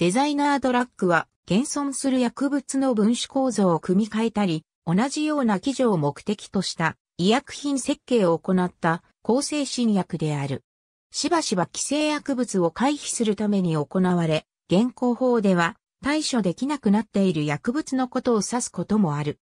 デザイナードラッグは、現存する薬物の分子構造を組み替えたり、同じような基準を目的とした医薬品設計を行った抗精神薬である。しばしば規制薬物を回避するために行われ、現行法では対処できなくなっている薬物のことを指すこともある。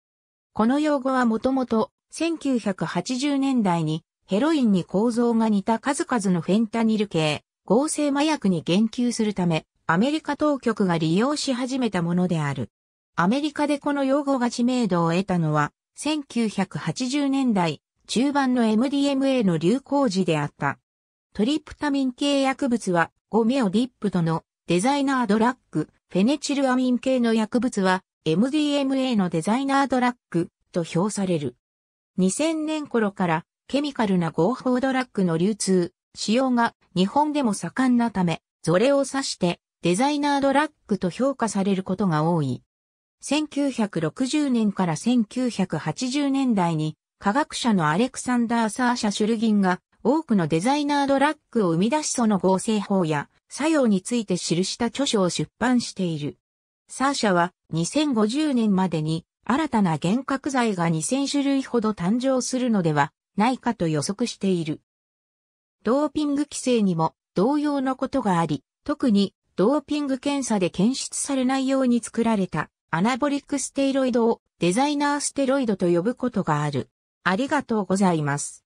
この用語はもともと1980年代にヘロインに構造が似た数々のフェンタニル系合成麻薬に言及するためアメリカ当局が利用し始めたものである。アメリカでこの用語が知名度を得たのは、1980年代中盤の MDMA の流行時であった。トリプタミン系薬物は、ゴメオディップとのデザイナードラッグ、フェネチルアミン系の薬物は、MDMA のデザイナードラッグと評される。2000年頃から、ケミカルな合法ドラッグの流通、使用が日本でも盛んなため、それを指してデザイナードラッグと評価されることが多い。1960年から1980年代に科学者のアレクサンダー・サーシャ・シュルギンが多くのデザイナードラッグを生み出しその合成法や作用について記した著書を出版している。サーシャは2050年までに新たな幻覚剤が2000種類ほど誕生するのではないかと予測している。ドーピング規制にも同様のことがあり、特にドーピング検査で検出されないように作られたアナボリックステロイドをデザイナーステロイドと呼ぶことがある。ありがとうございます。